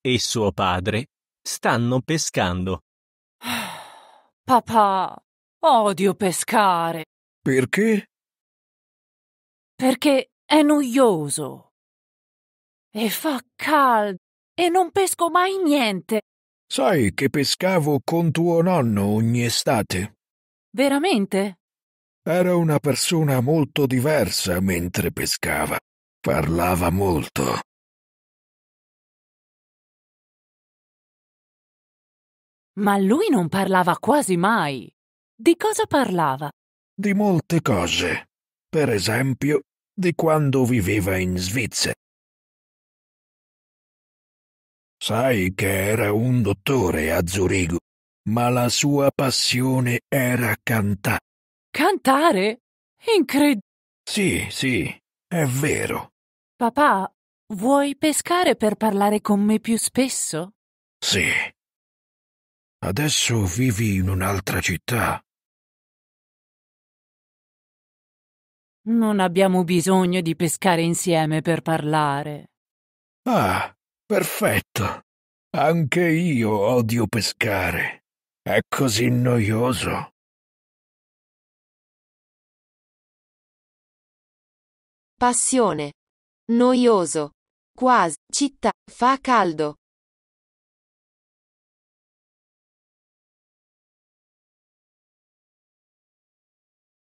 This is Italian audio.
e suo padre stanno pescando. Papà, odio pescare. Perché? Perché è noioso. E fa caldo e non pesco mai niente. Sai che pescavo con tuo nonno ogni estate? Veramente? Era una persona molto diversa mentre pescava. Parlava molto. Ma lui non parlava quasi mai. Di cosa parlava? Di molte cose. Per esempio, di quando viveva in Svizzera. Sai che era un dottore a Zurigo, ma la sua passione era cantare. Cantare? Incredibile. Sì, sì, è vero. Papà, vuoi pescare per parlare con me più spesso? Sì, Adesso vivi in un'altra città. Non abbiamo bisogno di pescare insieme per parlare. Ah, perfetto. Anche io odio pescare. È così noioso. Passione. Noioso. Quasi. Città. Fa caldo.